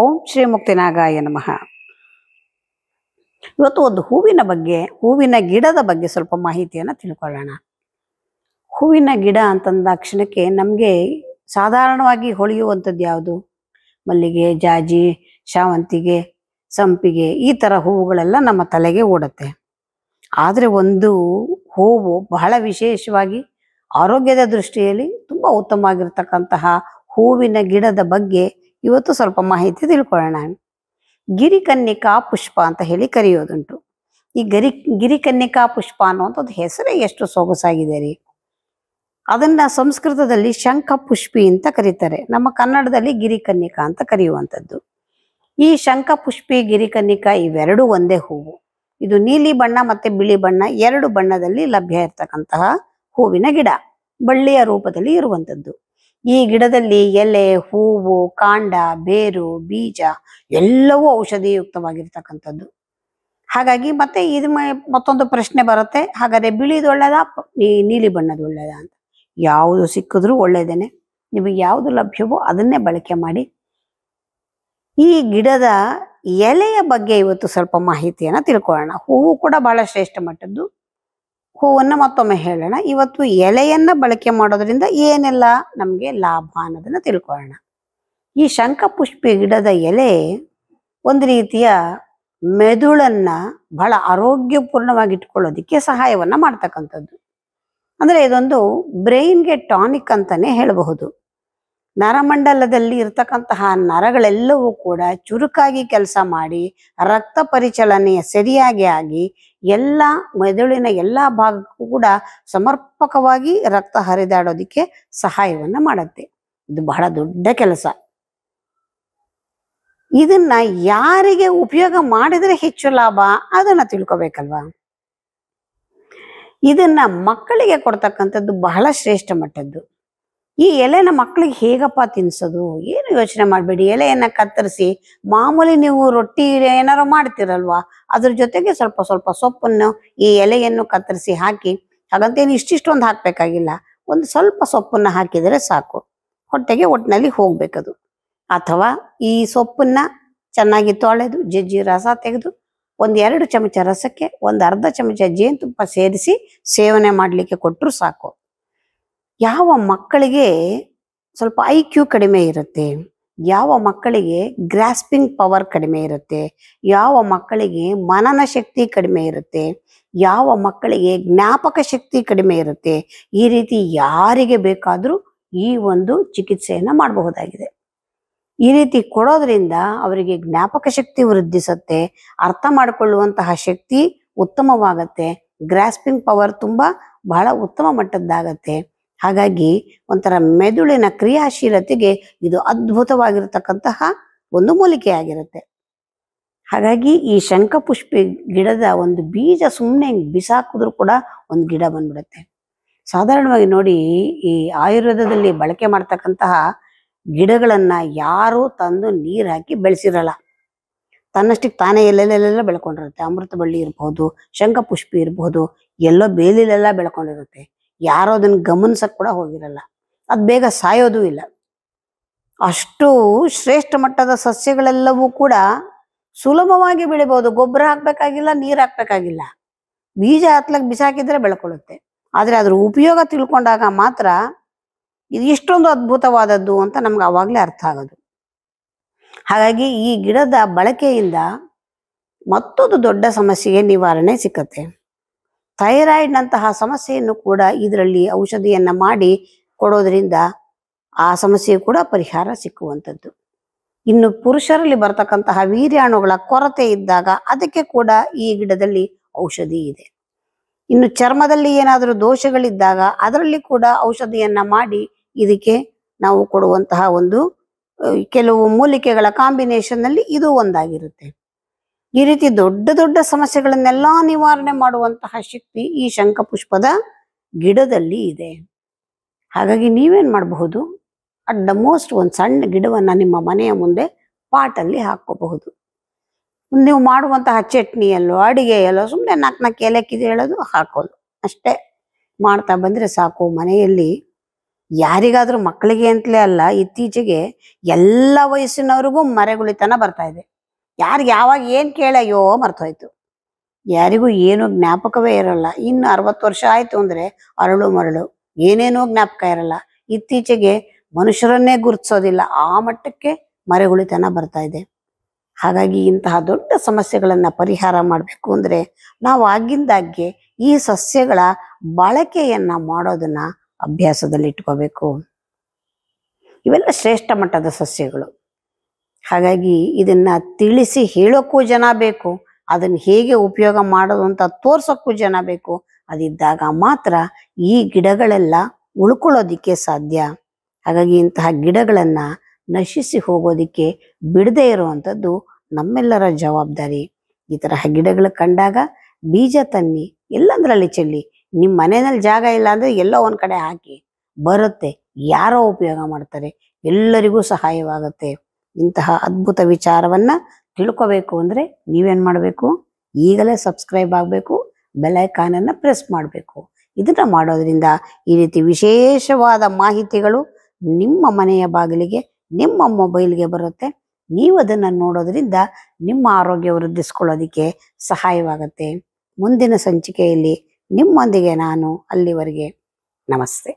ಓಂ ಶ್ರೀ ಮುಕ್ತಿನಾಗಾಯ ನಮಃ ಇವತ್ತು ಒಂದು ಹೂವಿನ ಬಗ್ಗೆ ಹೂವಿನ ಗಿಡದ ಬಗ್ಗೆ ಸ್ವಲ್ಪ ಮಾಹಿತಿಯನ್ನು ತಿಳ್ಕೊಳ್ಳೋಣ ಹೂವಿನ ಗಿಡ ಕ್ಷಣಕ್ಕೆ ನಮಗೆ ಸಾಧಾರಣವಾಗಿ ಹೊಳೆಯುವಂಥದ್ದು ಯಾವುದು ಮಲ್ಲಿಗೆ ಜಾಜಿ ಶಾವಂತಿಗೆ ಸಂಪಿಗೆ ಈ ಥರ ಹೂವುಗಳೆಲ್ಲ ನಮ್ಮ ತಲೆಗೆ ಓಡುತ್ತೆ ಆದರೆ ಒಂದು ಹೂವು ಬಹಳ ವಿಶೇಷವಾಗಿ ಆರೋಗ್ಯದ ದೃಷ್ಟಿಯಲ್ಲಿ ತುಂಬ ಉತ್ತಮವಾಗಿರ್ತಕ್ಕಂತಹ ಹೂವಿನ ಗಿಡದ ಬಗ್ಗೆ ಇವತ್ತು ಸ್ವಲ್ಪ ಮಾಹಿತಿ ತಿಳ್ಕೊಳ್ಳೋಣ ಗಿರಿಕನ್ನಿಕಾ ಪುಷ್ಪ ಅಂತ ಹೇಳಿ ಕರೆಯೋದುಂಟು ಈ ಗರಿ ಗಿರಿಕನ್ನಿಕಾ ಪುಷ್ಪ ಅನ್ನುವಂಥದ್ದು ಹೆಸರೇ ಎಷ್ಟು ಸೊಗಸಾಗಿದೆ ರೀ ಅದನ್ನ ಸಂಸ್ಕೃತದಲ್ಲಿ ಶಂಖ ಪುಷ್ಪಿ ಅಂತ ಕರೀತಾರೆ ನಮ್ಮ ಕನ್ನಡದಲ್ಲಿ ಗಿರಿಕನ್ನಿಕಾ ಅಂತ ಕರೆಯುವಂಥದ್ದು ಈ ಶಂಖ ಪುಷ್ಪಿ ಗಿರಿಕನ್ನಿಕಾ ಇವೆರಡೂ ಒಂದೇ ಹೂವು ಇದು ನೀಲಿ ಬಣ್ಣ ಮತ್ತೆ ಬಿಳಿ ಬಣ್ಣ ಎರಡು ಬಣ್ಣದಲ್ಲಿ ಲಭ್ಯ ಇರತಕ್ಕಂತಹ ಹೂವಿನ ಗಿಡ ಬಳ್ಳಿಯ ರೂಪದಲ್ಲಿ ಇರುವಂಥದ್ದು ಈ ಗಿಡದಲ್ಲಿ ಎಲೆ ಹೂವು ಕಾಂಡ ಬೇರು ಬೀಜ ಎಲ್ಲವೂ ಔಷಧಿಯುಕ್ತವಾಗಿರ್ತಕ್ಕಂಥದ್ದು ಹಾಗಾಗಿ ಮತ್ತೆ ಇದು ಮತ್ತೊಂದು ಪ್ರಶ್ನೆ ಬರುತ್ತೆ ಹಾಗಾದ್ರೆ ಬಿಳಿದು ಒಳ್ಳೆಯದ ನೀಲಿ ಬಣ್ಣದ ಒಳ್ಳೆಯದ ಅಂತ ಯಾವುದು ಸಿಕ್ಕಿದ್ರೂ ಒಳ್ಳೇದೇನೆ ನಿಮಗೆ ಯಾವುದು ಲಭ್ಯವೋ ಅದನ್ನೇ ಬಳಕೆ ಮಾಡಿ ಈ ಗಿಡದ ಎಲೆಯ ಬಗ್ಗೆ ಇವತ್ತು ಸ್ವಲ್ಪ ಮಾಹಿತಿಯನ್ನು ತಿಳ್ಕೊಳ್ಳೋಣ ಹೂವು ಕೂಡ ಬಹಳ ಶ್ರೇಷ್ಠ ಮಟ್ಟದ್ದು ಹೂವನ್ನು ಮತ್ತೊಮ್ಮೆ ಹೇಳೋಣ ಇವತ್ತು ಎಲೆಯನ್ನು ಬಳಕೆ ಮಾಡೋದ್ರಿಂದ ಏನೆಲ್ಲ ನಮಗೆ ಲಾಭ ಅನ್ನೋದನ್ನು ತಿಳ್ಕೊಳ್ಳೋಣ ಈ ಶಂಖಪುಷ್ಪಿ ಗಿಡದ ಎಲೆ ಒಂದು ರೀತಿಯ ಮೆದುಳನ್ನು ಬಹಳ ಆರೋಗ್ಯಪೂರ್ಣವಾಗಿ ಸಹಾಯವನ್ನು ಮಾಡ್ತಕ್ಕಂಥದ್ದು ಅಂದರೆ ಇದೊಂದು ಬ್ರೈನ್ಗೆ ಟಾನಿಕ್ ಅಂತಲೇ ಹೇಳಬಹುದು ನರಮಂಡಲದಲ್ಲಿ ಇರ್ತಕ್ಕಂತಹ ನರಗಳೆಲ್ಲವೂ ಕೂಡ ಚುರುಕಾಗಿ ಕೆಲಸ ಮಾಡಿ ರಕ್ತ ಪರಿಚಲನೆಯ ಸರಿಯಾಗಿ ಆಗಿ ಎಲ್ಲ ಮೆದುಳಿನ ಎಲ್ಲ ಭಾಗಕ್ಕೂ ಕೂಡ ಸಮರ್ಪಕವಾಗಿ ರಕ್ತ ಹರಿದಾಡೋದಕ್ಕೆ ಸಹಾಯವನ್ನು ಮಾಡುತ್ತೆ ಇದು ಬಹಳ ದೊಡ್ಡ ಕೆಲಸ ಇದನ್ನ ಯಾರಿಗೆ ಉಪಯೋಗ ಮಾಡಿದ್ರೆ ಹೆಚ್ಚು ಲಾಭ ಅದನ್ನ ತಿಳ್ಕೊಬೇಕಲ್ವಾ ಇದನ್ನ ಮಕ್ಕಳಿಗೆ ಕೊಡ್ತಕ್ಕಂಥದ್ದು ಬಹಳ ಶ್ರೇಷ್ಠ ಮಟ್ಟದ್ದು ಈ ಎಲೆನ ಮಕ್ಕಳಿಗೆ ಹೇಗಪ್ಪ ತಿನ್ಸೋದು ಏನು ಯೋಚನೆ ಮಾಡಬೇಡಿ ಎಲೆಯನ್ನು ಕತ್ತರಿಸಿ ಮಾಮೂಲಿ ನೀವು ರೊಟ್ಟಿ ಏನಾರು ಮಾಡ್ತಿರಲ್ವಾ ಅದ್ರ ಜೊತೆಗೆ ಸ್ವಲ್ಪ ಸ್ವಲ್ಪ ಸೊಪ್ಪನ್ನು ಈ ಎಲೆಯನ್ನು ಕತ್ತರಿಸಿ ಹಾಕಿ ಹಾಗಂತೇನು ಇಷ್ಟಿಷ್ಟೊಂದು ಹಾಕ್ಬೇಕಾಗಿಲ್ಲ ಒಂದು ಸ್ವಲ್ಪ ಸೊಪ್ಪನ್ನು ಹಾಕಿದರೆ ಸಾಕು ಹೊಟ್ಟೆಗೆ ಒಟ್ಟಿನಲ್ಲಿ ಹೋಗಬೇಕದು ಅಥವಾ ಈ ಸೊಪ್ಪನ್ನು ಚೆನ್ನಾಗಿ ತೊಳೆದು ಜಜ್ಜಿ ರಸ ತೆಗೆದು ಒಂದು ಎರಡು ಚಮಚ ರಸಕ್ಕೆ ಒಂದು ಅರ್ಧ ಚಮಚ ಜೇನುತುಪ್ಪ ಸೇರಿಸಿ ಸೇವನೆ ಮಾಡಲಿಕ್ಕೆ ಕೊಟ್ಟರು ಸಾಕು ಯಾವ ಮಕ್ಕಳಿಗೆ ಸ್ವಲ್ಪ ಐ ಕ್ಯೂ ಕಡಿಮೆ ಇರುತ್ತೆ ಯಾವ ಮಕ್ಕಳಿಗೆ ಗ್ರಾಸ್ಪಿಂಗ್ ಪವರ್ ಕಡಿಮೆ ಇರುತ್ತೆ ಯಾವ ಮಕ್ಕಳಿಗೆ ಮನನ ಶಕ್ತಿ ಕಡಿಮೆ ಇರುತ್ತೆ ಯಾವ ಮಕ್ಕಳಿಗೆ ಜ್ಞಾಪಕ ಶಕ್ತಿ ಕಡಿಮೆ ಇರುತ್ತೆ ಈ ರೀತಿ ಯಾರಿಗೆ ಬೇಕಾದರೂ ಈ ಒಂದು ಚಿಕಿತ್ಸೆಯನ್ನು ಮಾಡಬಹುದಾಗಿದೆ ಈ ರೀತಿ ಕೊಡೋದ್ರಿಂದ ಅವರಿಗೆ ಜ್ಞಾಪಕ ಶಕ್ತಿ ವೃದ್ಧಿಸುತ್ತೆ ಅರ್ಥ ಮಾಡಿಕೊಳ್ಳುವಂತಹ ಶಕ್ತಿ ಉತ್ತಮವಾಗತ್ತೆ ಗ್ರಾಸ್ಪಿಂಗ್ ಪವರ್ ತುಂಬ ಬಹಳ ಉತ್ತಮ ಮಟ್ಟದ್ದಾಗತ್ತೆ ಹಾಗಾಗಿ ಒಂಥರ ಮೆದುಳಿನ ಕ್ರಿಯಾಶೀಲತೆಗೆ ಇದು ಅದ್ಭುತವಾಗಿರತಕ್ಕಂತಹ ಒಂದು ಮೂಲಿಕೆಯಾಗಿರುತ್ತೆ ಹಾಗಾಗಿ ಈ ಶಂಖಪುಷ್ಪಿ ಗಿಡದ ಒಂದು ಬೀಜ ಸುಮ್ಮನೆ ಬಿಸಾಕಿದ್ರು ಕೂಡ ಒಂದು ಗಿಡ ಬಂದ್ಬಿಡುತ್ತೆ ಸಾಧಾರಣವಾಗಿ ನೋಡಿ ಈ ಆಯುರ್ವೇದದಲ್ಲಿ ಬಳಕೆ ಮಾಡ್ತಕ್ಕಂತಹ ಗಿಡಗಳನ್ನ ಯಾರು ತಂದು ನೀರು ಹಾಕಿ ಬೆಳೆಸಿರಲ್ಲ ತನ್ನಷ್ಟಕ್ಕೆ ತಾನೇ ಎಲ್ಲೆಲ್ಲೆಲ್ಲ ಬೆಳ್ಕೊಂಡಿರುತ್ತೆ ಅಮೃತ ಬಳ್ಳಿ ಇರಬಹುದು ಶಂಖಪುಷ್ಪಿ ಇರಬಹುದು ಎಲ್ಲೋ ಬೇಲಿಲೆಲ್ಲ ಬೆಳ್ಕೊಂಡಿರುತ್ತೆ ಯಾರೋ ಅದನ್ನ ಗಮನಿಸಕ್ ಕೂಡ ಹೋಗಿರಲ್ಲ ಅದು ಬೇಗ ಸಾಯೋದು ಇಲ್ಲ ಅಷ್ಟು ಶ್ರೇಷ್ಠ ಮಟ್ಟದ ಸಸ್ಯಗಳೆಲ್ಲವೂ ಕೂಡ ಸುಲಭವಾಗಿ ಬೆಳಿಬಹುದು ಗೊಬ್ಬರ ಹಾಕ್ಬೇಕಾಗಿಲ್ಲ ನೀರು ಹಾಕ್ಬೇಕಾಗಿಲ್ಲ ಬೀಜ ಹತ್ಲಕ್ ಬಿಸಾಕಿದ್ರೆ ಬೆಳ್ಕೊಳ್ಳುತ್ತೆ ಆದ್ರೆ ಅದ್ರ ಉಪಯೋಗ ತಿಳ್ಕೊಂಡಾಗ ಮಾತ್ರ ಇದು ಇಷ್ಟೊಂದು ಅದ್ಭುತವಾದದ್ದು ಅಂತ ನಮ್ಗೆ ಅವಾಗ್ಲೇ ಅರ್ಥ ಆಗೋದು ಹಾಗಾಗಿ ಈ ಗಿಡದ ಬಳಕೆಯಿಂದ ಮತ್ತೊಂದು ದೊಡ್ಡ ಸಮಸ್ಯೆಗೆ ನಿವಾರಣೆ ಸಿಕ್ಕತ್ತೆ ಥೈರಾಯ್ಡ್ನಂತಹ ಸಮಸ್ಯೆಯನ್ನು ಕೂಡ ಇದರಲ್ಲಿ ಔಷಧಿಯನ್ನು ಮಾಡಿ ಕೊಡೋದ್ರಿಂದ ಆ ಸಮಸ್ಯೆ ಕೂಡ ಪರಿಹಾರ ಸಿಕ್ಕುವಂಥದ್ದು ಇನ್ನು ಪುರುಷರಲ್ಲಿ ಬರತಕ್ಕಂತಹ ವೀರ್ಯಾಣುಗಳ ಕೊರತೆ ಇದ್ದಾಗ ಅದಕ್ಕೆ ಕೂಡ ಈ ಗಿಡದಲ್ಲಿ ಔಷಧಿ ಇದೆ ಇನ್ನು ಚರ್ಮದಲ್ಲಿ ಏನಾದರೂ ದೋಷಗಳಿದ್ದಾಗ ಅದರಲ್ಲಿ ಕೂಡ ಔಷಧಿಯನ್ನ ಮಾಡಿ ಇದಕ್ಕೆ ನಾವು ಕೊಡುವಂತಹ ಒಂದು ಕೆಲವು ಮೂಲಿಕೆಗಳ ಕಾಂಬಿನೇಷನ್ನಲ್ಲಿ ಇದು ಒಂದಾಗಿರುತ್ತೆ ಈ ರೀತಿ ದೊಡ್ಡ ದೊಡ್ಡ ಸಮಸ್ಯೆಗಳನ್ನೆಲ್ಲಾ ನಿವಾರಣೆ ಮಾಡುವಂತಹ ಶಕ್ತಿ ಈ ಶಂಖಪುಷ್ಪದ ಗಿಡದಲ್ಲಿ ಇದೆ ಹಾಗಾಗಿ ನೀವೇನ್ ಮಾಡಬಹುದು ಅಟ್ ದ ಮೋಸ್ಟ್ ಒಂದು ಸಣ್ಣ ಗಿಡವನ್ನ ನಿಮ್ಮ ಮನೆಯ ಮುಂದೆ ಪಾಟಲ್ಲಿ ಹಾಕೋಬಹುದು ನೀವು ಮಾಡುವಂತಹ ಚಟ್ನಿಯಲ್ಲೋ ಅಡಿಗೆಯಲ್ಲೋ ಸುಮ್ಮನೆ ನಾಲ್ಕು ನಾಲ್ಕು ಏಲಕ್ಕಿದು ಹೇಳೋದು ಹಾಕೋದು ಅಷ್ಟೇ ಮಾಡ್ತಾ ಬಂದ್ರೆ ಸಾಕು ಮನೆಯಲ್ಲಿ ಯಾರಿಗಾದ್ರೂ ಮಕ್ಕಳಿಗೆ ಅಂತಲೇ ಅಲ್ಲ ಇತ್ತೀಚೆಗೆ ಎಲ್ಲ ವಯಸ್ಸಿನವ್ರಿಗೂ ಮರೆಗುಳಿತನ ಬರ್ತಾ ಇದೆ ಯಾರಿಗೆ ಯಾವಾಗ ಏನು ಕೇಳಯ್ಯೋ ಮರ್ತೋಯ್ತು ಯಾರಿಗೂ ಏನು ಜ್ಞಾಪಕವೇ ಇರಲ್ಲ ಇನ್ನು ಅರವತ್ತು ವರ್ಷ ಆಯ್ತು ಅಂದ್ರೆ ಅರಳು ಮರಳು ಏನೇನೋ ಜ್ಞಾಪಕ ಇರಲ್ಲ ಇತ್ತೀಚೆಗೆ ಮನುಷ್ಯರನ್ನೇ ಗುರುತಿಸೋದಿಲ್ಲ ಆ ಮಟ್ಟಕ್ಕೆ ಮರೆಗುಳಿತನ ಬರ್ತಾ ಇದೆ ಹಾಗಾಗಿ ಇಂತಹ ದೊಡ್ಡ ಸಮಸ್ಯೆಗಳನ್ನ ಪರಿಹಾರ ಮಾಡಬೇಕು ಅಂದ್ರೆ ನಾವು ಆಗಿಂದಾಗ್ಗೆ ಈ ಸಸ್ಯಗಳ ಬಳಕೆಯನ್ನು ಮಾಡೋದನ್ನ ಅಭ್ಯಾಸದಲ್ಲಿ ಇಟ್ಕೋಬೇಕು ಇವೆಲ್ಲ ಶ್ರೇಷ್ಠ ಮಟ್ಟದ ಸಸ್ಯಗಳು ಹಾಗಾಗಿ ಇದನ್ನ ತಿಳಿಸಿ ಹೇಳೋಕ್ಕೂ ಜನ ಬೇಕು ಅದನ್ನ ಹೇಗೆ ಉಪಯೋಗ ಮಾಡೋದು ಅಂತ ತೋರ್ಸೋಕ್ಕೂ ಜನ ಬೇಕು ಅದಿದ್ದಾಗ ಮಾತ್ರ ಈ ಗಿಡಗಳೆಲ್ಲ ಉಳ್ಕೊಳ್ಳೋದಿಕ್ಕೆ ಸಾಧ್ಯ ಹಾಗಾಗಿ ಇಂತಹ ಗಿಡಗಳನ್ನ ನಶಿಸಿ ಹೋಗೋದಿಕ್ಕೆ ಬಿಡದೇ ಇರುವಂಥದ್ದು ನಮ್ಮೆಲ್ಲರ ಜವಾಬ್ದಾರಿ ಈ ತರಹ ಗಿಡಗಳು ಕಂಡಾಗ ಬೀಜ ತನ್ನಿ ಎಲ್ಲಂದ್ರಲ್ಲಿ ಚೆಲ್ಲಿ ನಿಮ್ಮ ಮನೆಯಲ್ಲಿ ಜಾಗ ಇಲ್ಲ ಅಂದ್ರೆ ಎಲ್ಲ ಒಂದ್ ಕಡೆ ಹಾಕಿ ಬರುತ್ತೆ ಯಾರೋ ಉಪಯೋಗ ಮಾಡ್ತಾರೆ ಎಲ್ಲರಿಗೂ ಸಹಾಯವಾಗುತ್ತೆ ಇಂತಹ ಅದ್ಭುತ ವಿಚಾರವನ್ನ ತಿಳ್ಕೋಬೇಕು ಅಂದ್ರೆ ನೀವೇನು ಮಾಡಬೇಕು ಈಗಲೇ ಸಬ್ಸ್ಕ್ರೈಬ್ ಆಗಬೇಕು ಬೆಲೈಕಾನ್ ಅನ್ನ ಪ್ರೆಸ್ ಮಾಡಬೇಕು ಇದನ್ನು ಮಾಡೋದ್ರಿಂದ ಈ ರೀತಿ ವಿಶೇಷವಾದ ಮಾಹಿತಿಗಳು ನಿಮ್ಮ ಮನೆಯ ಬಾಗಿಲಿಗೆ ನಿಮ್ಮ ಮೊಬೈಲ್ಗೆ ಬರುತ್ತೆ ನೀವು ಅದನ್ನು ನೋಡೋದ್ರಿಂದ ನಿಮ್ಮ ಆರೋಗ್ಯ ವೃದ್ಧಿಸ್ಕೊಳ್ಳೋದಕ್ಕೆ ಸಹಾಯವಾಗುತ್ತೆ ಮುಂದಿನ ಸಂಚಿಕೆಯಲ್ಲಿ ನಿಮ್ಮೊಂದಿಗೆ ನಾನು ಅಲ್ಲಿವರೆಗೆ ನಮಸ್ತೆ